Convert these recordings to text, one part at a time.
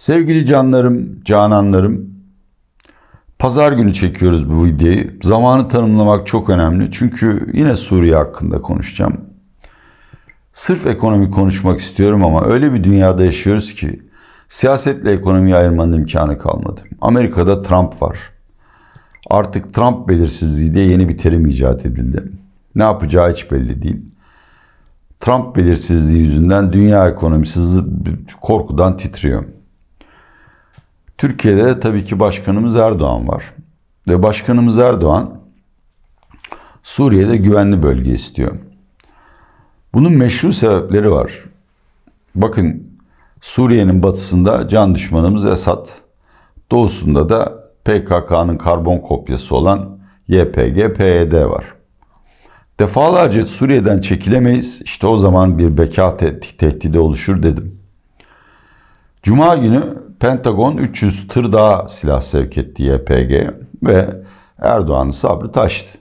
Sevgili canlarım, cananlarım, pazar günü çekiyoruz bu videoyu. Zamanı tanımlamak çok önemli çünkü yine Suriye hakkında konuşacağım. Sırf ekonomi konuşmak istiyorum ama öyle bir dünyada yaşıyoruz ki siyasetle ekonomiyi ayırmanın imkanı kalmadı. Amerika'da Trump var. Artık Trump belirsizliği diye yeni bir terim icat edildi. Ne yapacağı hiç belli değil. Trump belirsizliği yüzünden dünya ekonomisi korkudan titriyor. Türkiye'de tabii ki başkanımız Erdoğan var. Ve başkanımız Erdoğan Suriye'de güvenli bölge istiyor. Bunun meşru sebepleri var. Bakın Suriye'nin batısında can düşmanımız Esad. Doğusunda da PKK'nın karbon kopyası olan YPG, PYD e var. Defalarca Suriye'den çekilemeyiz. İşte o zaman bir beka te tehdidi oluşur dedim. Cuma günü Pentagon 300 tır daha silah sevk etti YPG ve Erdoğan'ın sabrı taştı.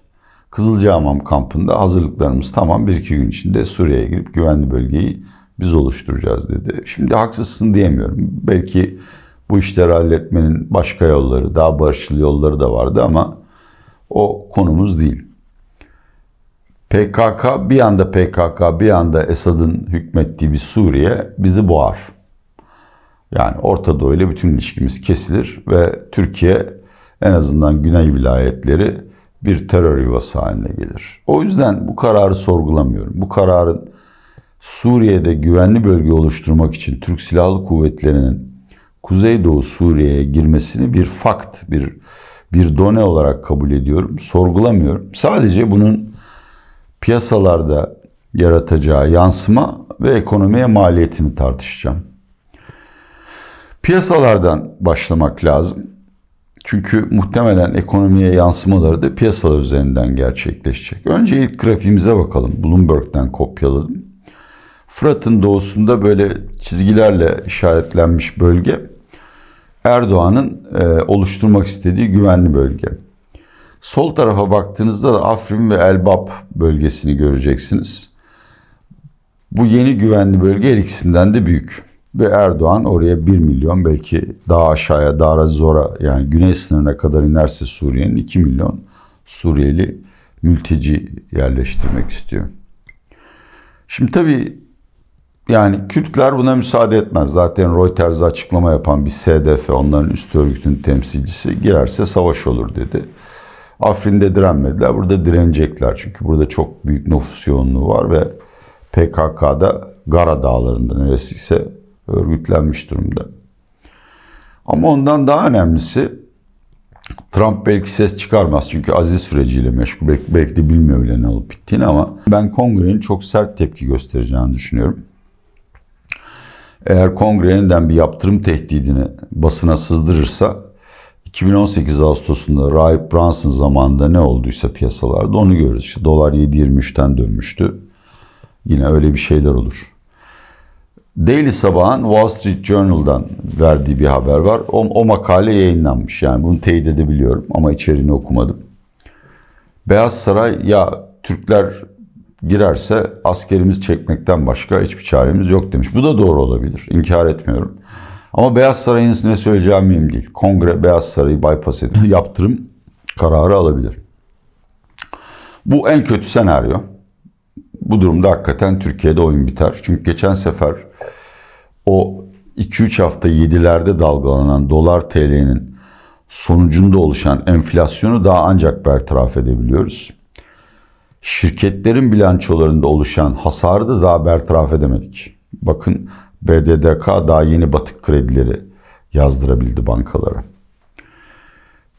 Kızılcahamam kampında hazırlıklarımız tamam bir iki gün içinde Suriye'ye girip güvenli bölgeyi biz oluşturacağız dedi. Şimdi haksızsın diyemiyorum. Belki bu işleri halletmenin başka yolları, daha barışçıl yolları da vardı ama o konumuz değil. PKK bir anda PKK bir anda Esad'ın hükmettiği bir Suriye bizi boğar. Yani Orta Doğu ile bütün ilişkimiz kesilir ve Türkiye en azından güney vilayetleri bir terör yuvası haline gelir. O yüzden bu kararı sorgulamıyorum. Bu kararın Suriye'de güvenli bölge oluşturmak için Türk Silahlı Kuvvetleri'nin Kuzeydoğu Suriye'ye girmesini bir fakt, bir bir done olarak kabul ediyorum. Sorgulamıyorum. Sadece bunun piyasalarda yaratacağı yansıma ve ekonomiye maliyetini tartışacağım. Piyasalardan başlamak lazım. Çünkü muhtemelen ekonomiye yansımaları da piyasalar üzerinden gerçekleşecek. Önce ilk grafiğimize bakalım. Bloomberg'den kopyaladım. Fırat'ın doğusunda böyle çizgilerle işaretlenmiş bölge Erdoğan'ın e, oluşturmak istediği güvenli bölge. Sol tarafa baktığınızda da Afrin ve Elbap bölgesini göreceksiniz. Bu yeni güvenli bölge her ikisinden de büyük. Ve Erdoğan oraya 1 milyon belki daha aşağıya daha zora yani güney sınırına kadar inerse Suriye'nin 2 milyon Suriyeli mülteci yerleştirmek istiyor. Şimdi tabii yani Kürtler buna müsaade etmez. Zaten Reuters'a açıklama yapan bir SDF, onların üst örgütün temsilcisi girerse savaş olur dedi. Afrin'de direnmediler. Burada direnecekler. Çünkü burada çok büyük nüfus yoğunluğu var ve PKK'da Gara Dağları'nda neresiyse örgütlenmiş durumda. Ama ondan daha önemlisi Trump belki ses çıkarmaz çünkü aziz süreciyle meşgul. Belki, belki de bilmiyor bile ne olup bittiğini ama ben kongrenin çok sert tepki göstereceğini düşünüyorum. Eğer kongre yeniden bir yaptırım tehdidini basına sızdırırsa 2018 Ağustos'unda Rahip Brunson zamanında ne olduysa piyasalarda onu görürüz. İşte dolar 7.23'ten dönmüştü. Yine öyle bir şeyler olur. Daily Sabah'ın Wall Street Journal'dan verdiği bir haber var. O, o makale yayınlanmış. Yani bunu teyit edebiliyorum ama içeriğini okumadım. Beyaz Saray ya Türkler girerse askerimiz çekmekten başka hiçbir çaremiz yok demiş. Bu da doğru olabilir. İnkar etmiyorum. Ama Beyaz Saray'ın ne söyleyeceğim mühim değil. Kongre Beyaz Saray'ı bypass edip yaptırım kararı alabilir. Bu en kötü senaryo. Bu durumda hakikaten Türkiye'de oyun biter. Çünkü geçen sefer o 2-3 hafta 7'lerde dalgalanan dolar TL'nin sonucunda oluşan enflasyonu daha ancak bertaraf edebiliyoruz. Şirketlerin bilançolarında oluşan hasarı da daha bertaraf edemedik. Bakın BDDK daha yeni batık kredileri yazdırabildi bankalara.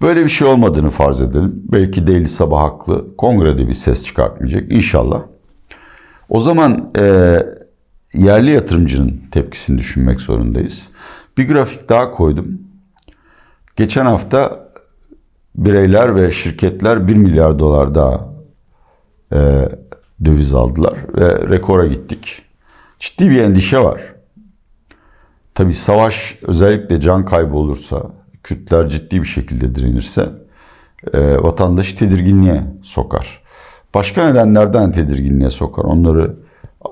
Böyle bir şey olmadığını farz edelim. Belki değil Sabah haklı. Kongrede bir ses çıkartmayacak. İnşallah. O zaman eee yerli yatırımcının tepkisini düşünmek zorundayız. Bir grafik daha koydum. Geçen hafta bireyler ve şirketler 1 milyar dolar daha e, döviz aldılar ve rekora gittik. Ciddi bir endişe var. Tabi savaş özellikle can kaybı olursa, Kürtler ciddi bir şekilde direnirse e, vatandaşı tedirginliğe sokar. Başka nedenlerden tedirginliğe sokar. Onları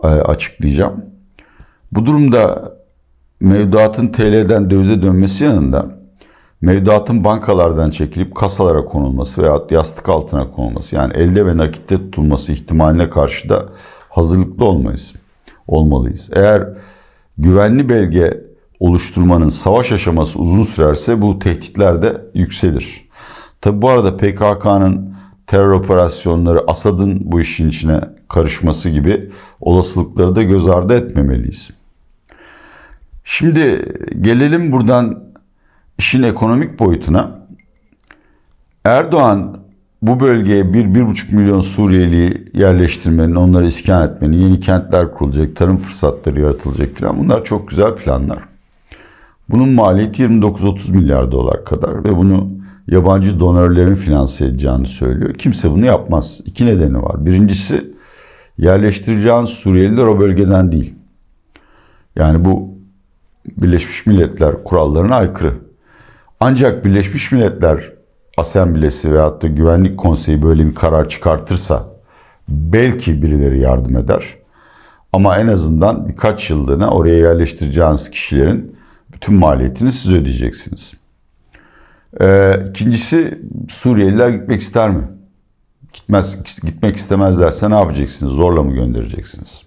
e, açıklayacağım. Bu durumda mevduatın TL'den dövize dönmesi yanında mevduatın bankalardan çekilip kasalara konulması veya yastık altına konulması yani elde ve nakitte tutulması ihtimaline karşı da hazırlıklı olmayız, olmalıyız. Eğer güvenli belge oluşturmanın savaş aşaması uzun sürerse bu tehditler de yükselir. Tabi bu arada PKK'nın terör operasyonları, Asad'ın bu işin içine karışması gibi olasılıkları da göz ardı etmemeliyiz. Şimdi gelelim buradan işin ekonomik boyutuna. Erdoğan bu bölgeye 1-1,5 milyon Suriyeli yerleştirmenin, onları iskan etmenin, yeni kentler kurulacak, tarım fırsatları yaratılacak falan bunlar çok güzel planlar. Bunun maliyeti 29-30 milyar dolar kadar ve bunu yabancı donörlerin finanse edeceğini söylüyor. Kimse bunu yapmaz. İki nedeni var. Birincisi yerleştireceğin Suriyeliler o bölgeden değil. Yani bu Birleşmiş Milletler kurallarına aykırı. Ancak Birleşmiş Milletler Asamblesi veyahut da Güvenlik Konseyi böyle bir karar çıkartırsa belki birileri yardım eder. Ama en azından birkaç yıllığına oraya yerleştireceğiniz kişilerin bütün maliyetini siz ödeyeceksiniz. Ee, ikincisi Suriyeliler gitmek ister mi? Gitmez, gitmek istemezlerse ne yapacaksınız? Zorla mı göndereceksiniz?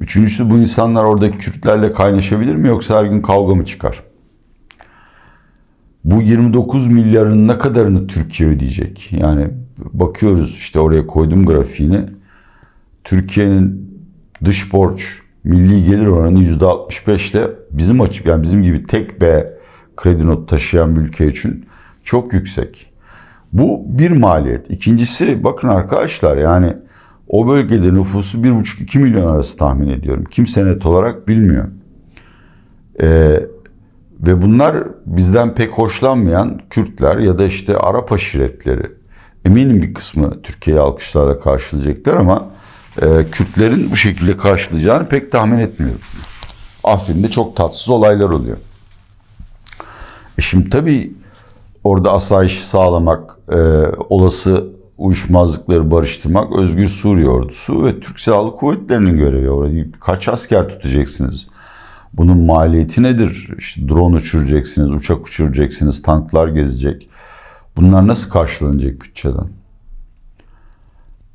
Üçüncüsü bu insanlar oradaki Kürtlerle kaynaşabilir mi yoksa her gün kavga mı çıkar? Bu 29 milyarın ne kadarını Türkiye ödeyecek? Yani bakıyoruz işte oraya koydum grafiğini. Türkiye'nin dış borç milli gelir oranı %65 ile bizim açık yani bizim gibi tek B kredi notu taşıyan bir ülke için çok yüksek. Bu bir maliyet. İkincisi bakın arkadaşlar yani o bölgede nüfusu 1,5-2 milyon arası tahmin ediyorum. Kimse net olarak bilmiyor. Ee, ve bunlar bizden pek hoşlanmayan Kürtler ya da işte Arap aşiretleri. Eminim bir kısmı Türkiye'yi alkışlarla karşılayacaklar ama e, Kürtlerin bu şekilde karşılayacağını pek tahmin etmiyorum. Afrin'de çok tatsız olaylar oluyor. E şimdi tabii orada asayiş sağlamak, e, olası uyuşmazlıkları barıştırmak Özgür Suriye Ordusu ve Türk Silahlı Kuvvetleri'nin görevi. Orada kaç asker tutacaksınız? Bunun maliyeti nedir? İşte drone uçuracaksınız, uçak uçuracaksınız, tanklar gezecek. Bunlar nasıl karşılanacak bütçeden?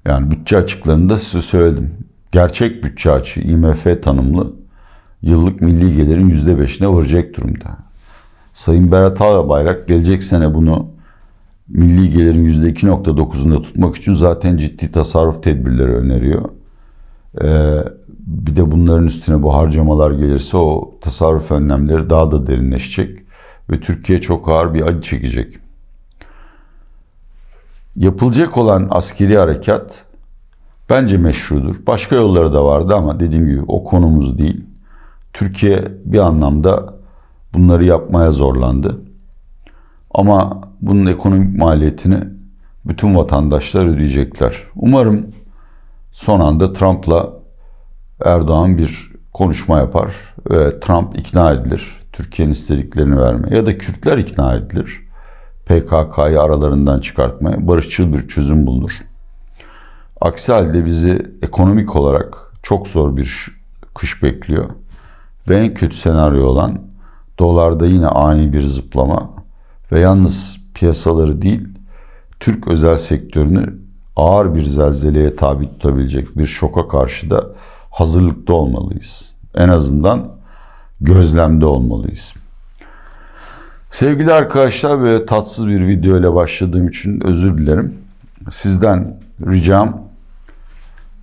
Yani bütçe açıklarını size söyledim. Gerçek bütçe açığı IMF tanımlı yıllık milli gelirin %5'ine varacak durumda. Sayın Berat Albayrak gelecek sene bunu milli gelirin %2.9'unda tutmak için zaten ciddi tasarruf tedbirleri öneriyor. Ee, bir de bunların üstüne bu harcamalar gelirse o tasarruf önlemleri daha da derinleşecek ve Türkiye çok ağır bir acı çekecek. Yapılacak olan askeri harekat bence meşrudur. Başka yolları da vardı ama dediğim gibi o konumuz değil. Türkiye bir anlamda bunları yapmaya zorlandı. Ama bunun ekonomik maliyetini bütün vatandaşlar ödeyecekler. Umarım son anda Trump'la Erdoğan bir konuşma yapar ve Trump ikna edilir. Türkiye'nin istediklerini vermeye ya da Kürtler ikna edilir. PKK'yı aralarından çıkartmaya barışçıl bir çözüm bulunur. Aksi halde bizi ekonomik olarak çok zor bir kış bekliyor. Ve en kötü senaryo olan Dolarda yine ani bir zıplama ve yalnız piyasaları değil Türk özel sektörünü ağır bir zelzeleye tabi tutabilecek bir şoka karşı da hazırlıklı olmalıyız. En azından gözlemde olmalıyız. Sevgili arkadaşlar ve tatsız bir video ile başladığım için özür dilerim. Sizden ricam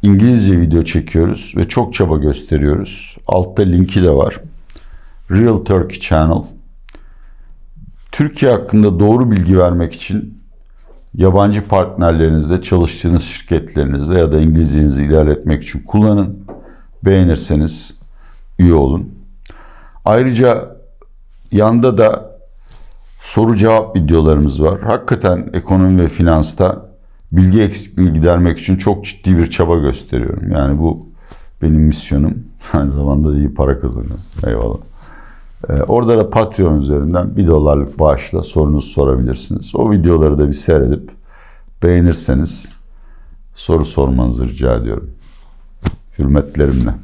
İngilizce video çekiyoruz ve çok çaba gösteriyoruz. Altta linki de var. Real Turkey Channel. Türkiye hakkında doğru bilgi vermek için yabancı partnerlerinizle, çalıştığınız şirketlerinizle ya da İngilizcenizi ilerletmek için kullanın. Beğenirseniz üye olun. Ayrıca yanda da soru cevap videolarımız var. Hakikaten ekonomi ve finansta bilgi eksikliği gidermek için çok ciddi bir çaba gösteriyorum. Yani bu benim misyonum. Aynı zamanda iyi para kazanıyorum. Eyvallah. Ee, orada da Patreon üzerinden bir dolarlık bağışla sorunuzu sorabilirsiniz. O videoları da bir seyredip beğenirseniz soru sormanızı rica ediyorum. Hürmetlerimle.